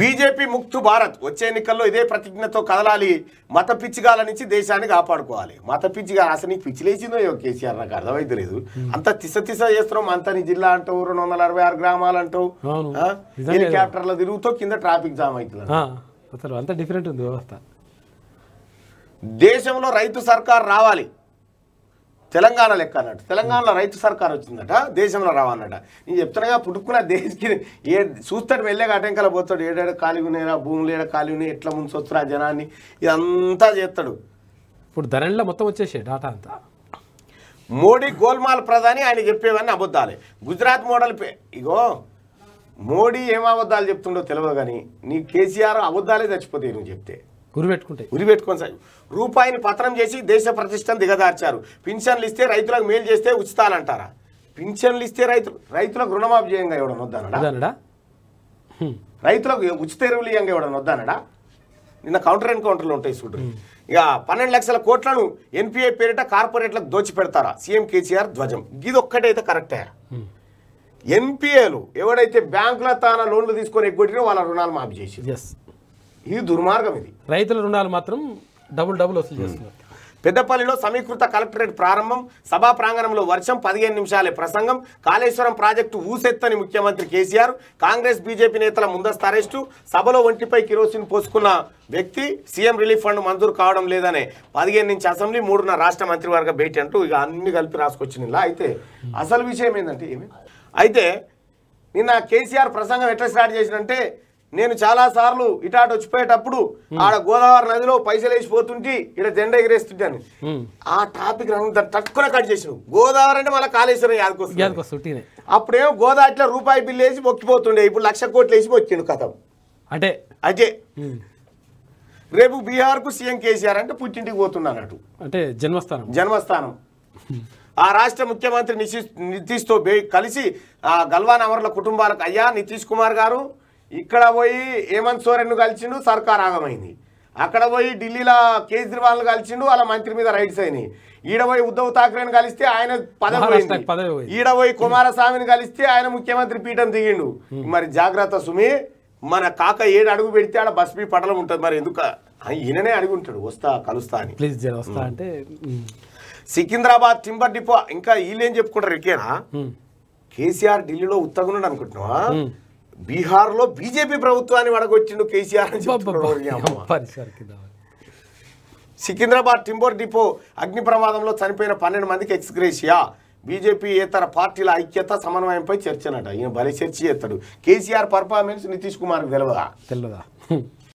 BJP ముక్తు Bharat వచ్చే ఎన్నికల్లో ఇదే ప్రతిజ్ఞతో కదలాలి మత పిచ్చిగాల నుంచి దేశాన్ని కాపాడుకోవాలి మత పిచ్చిగా అసలు నీకు పిచ్చిలేసిందో కేసీఆర్ నాకు అర్థమైతే లేదు అంత తిస తిస చేస్తున్నాం అంత నీ జిల్లా అంటావు రెండు వందల అరవై ఆరు గ్రామాలు అంటావు హెలికాప్టర్ల తిరుగుతూ కింద ట్రాఫిక్ జామ్ అవుతుంది అంత డిఫరెంట్ ఉంది వ్యవస్థ దేశంలో రైతు సర్కార్ రావాలి తెలంగాణ లెక్క అన్నట్టు తెలంగాణలో రైతు సర్కార్ వచ్చిందట దేశంలో రావన్నట నేను చెప్తున్నాగా పుట్టుకున్న దేశకి ఏ చూస్తాడు వెళ్ళే అటంకాల పోతాడు ఏడాడు ఖాళీ ఉన్నాయా భూములు ఏడా ఖాళీ ఉన్నాయి ఎట్లా ముంచొచ్చురా జనాన్ని ఇదంతా చేస్తాడు ఇప్పుడు ధరల్లో మొత్తం వచ్చేసే డాటా అంతా మోడీ గోల్మాల్ ప్రధాని ఆయన చెప్పేవన్నీ అబద్ధాలే గుజరాత్ మోడల్ ఇగో మోడీ ఏం అబద్ధాలు చెప్తుండో తెలియదు కానీ నీ కేసీఆర్ అబద్ధాలే చచ్చిపోతాయి నువ్వు చెప్తే ఉరిపెట్టుకుంటాయి ఉరిపెట్టుకొని రూపాయిని పతనం చేసి దేశ ప్రతిష్టను దిగదార్చారు పింఛన్లు ఇస్తే రైతులకు మేలు చేస్తే ఉచితాలంటారా పింఛన్లు ఇస్తే రైతులు రైతులకు రుణమాఫీ చేయంగా ఇవ్వడం వద్దానడా రైతులకు ఉచిత ఎరువులు ఇవ్వంగా ఇవ్వడం వద్దానడా నిన్న కౌంటర్ ఎన్కౌంటర్లు ఉంటాయి చూడు ఇక పన్నెండు లక్షల కోట్లను ఎన్పిఏ పేరిట కార్పొరేట్లకు దోచి పెడతారా సీఎం కేసీఆర్ ధ్వజం ఇది ఒక్కటైతే కరెక్టే ఎన్పిఏలు ఎవడైతే బ్యాంకుల తాన లోన్లు తీసుకొని ఎగ్గొట్టినో వాళ్ళ రుణాలు మాఫీ చేసి ఇది దుర్మార్గం ఇది రైతుల రుణాలు మాత్రం డబుల్ డబుల్ వసూలు చేస్తున్నారు పెద్దపల్లిలో సమీకృత కలెక్టరేట్ ప్రారంభం సభా ప్రాంగణంలో వర్షం పదిహేను నిమిషాలే ప్రసంగం కాళేశ్వరం ప్రాజెక్టు ఊసెత్తని ముఖ్యమంత్రి కేసీఆర్ కాంగ్రెస్ బీజేపీ నేతల ముందస్తు అరెస్టు సభలో ఒంటిపై కిరోసిన్ పోసుకున్న వ్యక్తి సీఎం రిలీఫ్ ఫండ్ మంజూరు కావడం లేదనే పదిహేను నుంచి అసెంబ్లీ మూడున్న రాష్ట్ర మంత్రివర్గ భేటీ అంటూ ఇక అన్ని కలిపి రాసుకొచ్చింది ఇలా అయితే అసలు విషయం ఏంటంటే అయితే నిన్న కేసీఆర్ ప్రసంగం ఎట్లా స్టార్ట్ చేసినంటే నేను చాలా సార్లు ఇటాట వచ్చిపోయేటప్పుడు hmm. ఆడ గోదావరి నదిలో పైసలు వేసిపోతుంటే ఇక్కడ జెండా ఎగిరేస్తుంటాను hmm. ఆ టాపిక్ తట్టుకునే కట్ చేసిన గోదావరి అంటే మళ్ళీ కాళేశ్వరం యాదకొస్తుంది అప్పుడేమో గోదావరిలో రూపాయి బిల్లు వేసి మొక్కిపోతుండే ఇప్పుడు లక్ష కోట్లు వేసి మొక్కిండు కథ అంటే అదే hmm. రేపు బీహార్కు సీఎం కేసీఆర్ అంటే పుట్టింటికి పోతున్నాను అటు అంటే జన్మస్థానం జన్మస్థానం ఆ రాష్ట్ర ముఖ్యమంత్రి నితీష్ నితీష్తో కలిసి ఆ గల్వాన్ అమరుల కుటుంబాలకు అయ్యా నితీష్ కుమార్ గారు ఇక్కడ పోయి హేమంత్ సోరెన్ కలిసిండు సర్కార్ ఆగమైంది అక్కడ పోయి ఢిల్లీలో కేజ్రీవాల్ కలిసిండు అలా మంత్రి మీద రైట్స్ అయినాయి ఈడ పోయి ఉద్ధవ్ ఠాక్రేని కలిస్తే ఆయన పదవి ఈడ పోయి కుమారస్వామిని కలిస్తే ఆయన ముఖ్యమంత్రి పీఠం దిగిండు మరి జాగ్రత్త సుమి మన కాక ఏడు అడుగు పెడితే ఆడ బస్ మీ పటలం ఉంటుంది మరి ఎందుకు ఈయననే అడిగి ఉంటాడు వస్తా కలుస్తా అని ప్లీజ్ వస్తా అంటే సికింద్రాబాద్ టింబర్ డిపో ఇంకా వీళ్ళేం చెప్పుకుంటారు ఇకేనా కేసీఆర్ ఢిల్లీలో ఉత్తగున్నాడు అనుకుంటున్నావా బీహార్లో బీజేపీ ప్రభుత్వాన్ని వడగొచ్చిండు కేసీఆర్ సికింద్రాబాద్ టింబోర్ డిపో అగ్ని ప్రమాదంలో చనిపోయిన పన్నెండు మందికి ఎక్స్గ్రేషియా బీజేపీ ఇతర పార్టీల ఐక్యత సమన్వయంపై చర్చనట ఈయన భలే చర్చ చేస్తాడు కేసీఆర్ పర్ఫార్మెన్స్ నితీష్ కుమార్ తెలియదా తెలియదా